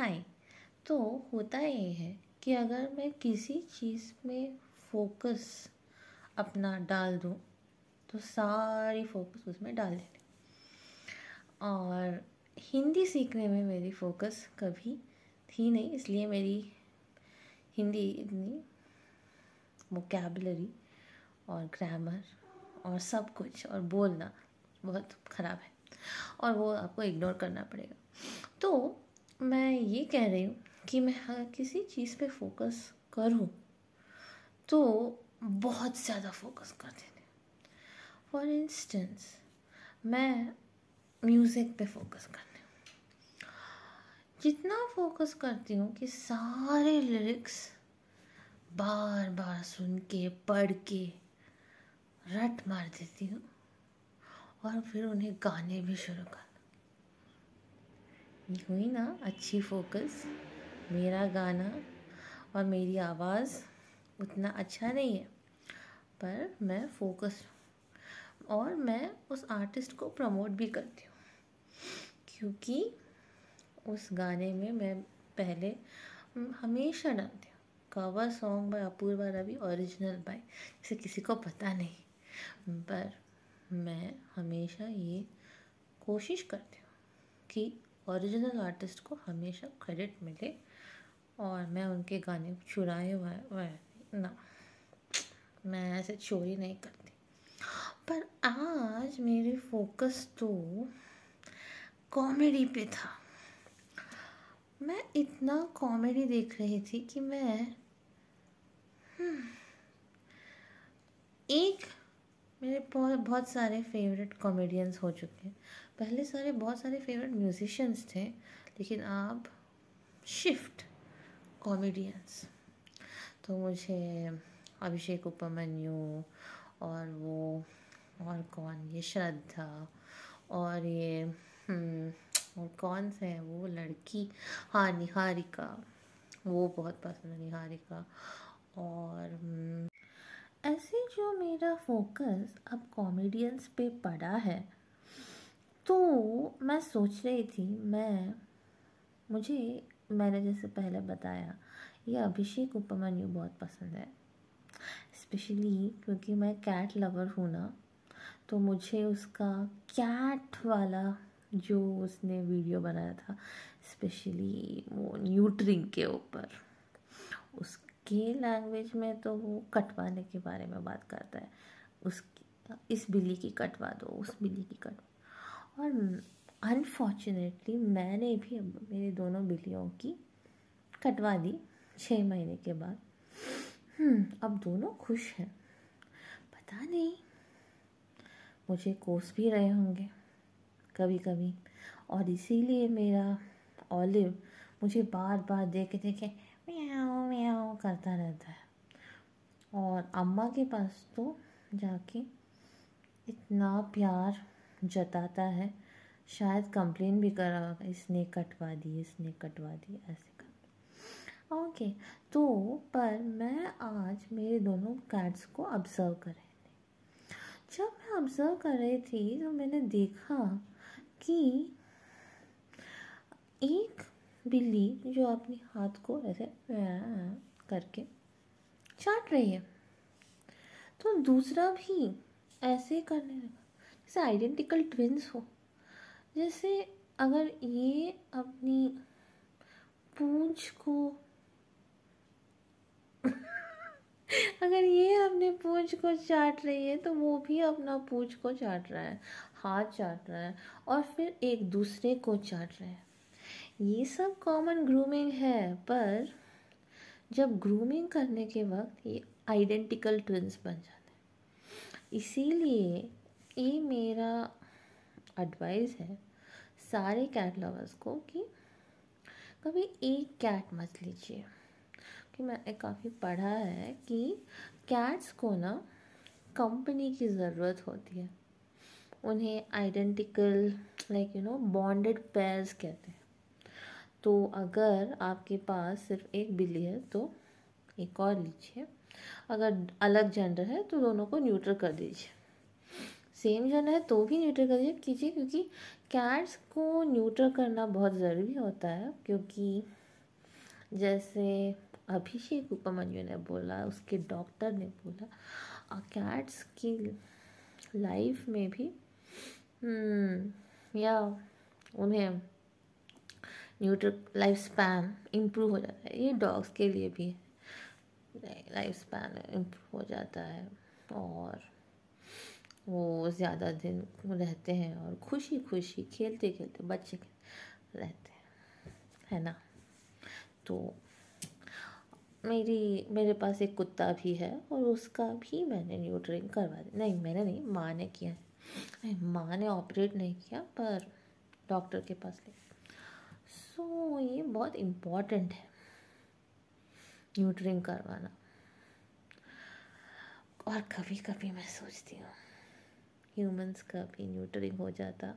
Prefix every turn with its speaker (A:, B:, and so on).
A: हाय तो होता ये है कि अगर मैं किसी चीज़ में फोकस अपना डाल दूँ तो सारी फोकस उसमें डाल देते और हिंदी सीखने में मेरी फोकस कभी थी नहीं इसलिए मेरी हिंदी इतनी वोकेबलरी और ग्रामर और सब कुछ और बोलना बहुत ख़राब है और वो आपको इग्नोर करना पड़ेगा तो मैं ये कह रही हूँ कि मैं हर हाँ, किसी चीज़ पे फोकस करूँ तो बहुत ज़्यादा फोकस कर देते फॉर इंस्टेंस मैं म्यूज़िक पे फोकस करती हूँ जितना फोकस करती हूँ कि सारे लिरिक्स बार बार सुन के पढ़ के रट मार देती हूँ और फिर उन्हें गाने भी शुरू कर हुई ना अच्छी फोकस मेरा गाना और मेरी आवाज़ उतना अच्छा नहीं है पर मैं फोकस और मैं उस आर्टिस्ट को प्रमोट भी करती हूँ क्योंकि उस गाने में मैं पहले हम्म, हमेशा डालती हूँ cover song by Apoorva Ravi original by जिसे किसी को पता नहीं पर मैं हमेशा ये कोशिश करती हूँ कि ओरिजिनल आर्टिस्ट को हमेशा क्रेडिट मिले और मैं उनके गाने चुराए हुए ना मैं ऐसे चोरी नहीं करती पर आज मेरे फोकस तो कॉमेडी पे था मैं इतना कॉमेडी देख रही थी कि मैं हम्म, मेरे बहुत बहुत सारे फेवरेट कॉमेडियंस हो चुके हैं पहले सारे बहुत सारे फेवरेट म्यूजिशंस थे लेकिन आप शिफ्ट कॉमेडियंस तो मुझे अभिषेक उपमन्यु और वो और कौन ये श्रद्धा और ये हम्म, और कौन से हैं वो लड़की हाँ निहारिका वो बहुत पसंद है निहारिका और हम्म, ऐसे जो मेरा फोकस अब कॉमेडियंस पे पड़ा है तो मैं सोच रही थी मैं मुझे मैंने जैसे पहले बताया ये अभिषेक उपमन्यु बहुत पसंद है स्पेशली क्योंकि मैं कैट लवर हूँ ना तो मुझे उसका कैट वाला जो उसने वीडियो बनाया था स्पेशली वो न्यूट्रिंग के ऊपर उस उसकी लैंग्वेज में तो वो कटवाने के बारे में बात करता है उसकी इस बिल्ली की कटवा दो उस बिल्ली की कटवा और अनफॉर्चुनेटली मैंने भी मेरे दोनों बिल्लियों की कटवा दी छः महीने के बाद हम्म, अब दोनों खुश हैं पता नहीं मुझे कोस भी रहे होंगे कभी कभी और इसीलिए मेरा ऑलिव मुझे बार बार देखे देखे करता रहता है और अम्मा के पास तो जाके इतना प्यार जताता है शायद कंप्लेन भी करा इसने कटवा दी इसने कटवा दी ऐसे कर ओके तो पर मैं आज मेरे दोनों कैट्स को ऑब्ज़र्व कर रहे थे जब मैं ऑब्ज़र्व कर रही थी तो मैंने देखा कि एक बिल्ली जो अपने हाथ को ऐसे करके चाट रही है तो दूसरा भी ऐसे ही करने लगा जैसे आइडेंटिकल ट्विंस हो जैसे अगर ये अपनी पूंछ को अगर ये अपने पूंछ को चाट रही है तो वो भी अपना पूंछ को चाट रहा है हाथ चाट रहा है और फिर एक दूसरे को चाट रहा है ये सब कॉमन ग्रूमिंग है पर जब ग्रूमिंग करने के वक्त ये आइडेंटिकल ट्विंस बन जाते हैं इसीलिए ये मेरा एडवाइस है सारे कैट लवर्स को कि कभी एक कैट मत लीजिए कि मैंने काफ़ी पढ़ा है कि कैट्स को ना कंपनी की ज़रूरत होती है उन्हें identical like you know bonded pairs कहते हैं तो अगर आपके पास सिर्फ एक बिल्ली है तो एक और लीजिए अगर अलग जेंडर है तो दोनों को न्यूट्रल कर दीजिए सेम जेंडर है तो भी न्यूट्रल कर कीजिए क्योंकि कैट्स को न्यूट्रल करना बहुत ज़रूरी होता है क्योंकि जैसे अभिषेक उपमन्यु ने बोला उसके डॉक्टर ने बोला कैट्स की लाइफ में भी हम्म, या उन्हें न्यूट्रल लाइफ स्पैन इम्प्रूव हो जाता है ये डॉग्स के लिए भी है लाइफ स्पैन इम्प्रूव हो जाता है और वो ज़्यादा दिन रहते हैं और खुशी खुशी खेलते खेलते बच्चे रहते हैं है ना तो मेरी मेरे पास एक कुत्ता भी है और उसका भी मैंने न्यूट्रिंग करवा दी नहीं मैंने नहीं माँ ने किया है माँ ने ऑपरेट नहीं किया पर डॉक्टर के पास ले सो so, ये बहुत इम्पॉर्टेंट है न्यूट्रिंग करवाना और कभी कभी मैं सोचती हूँ ह्यूमंस का भी न्यूट्रिंग हो जाता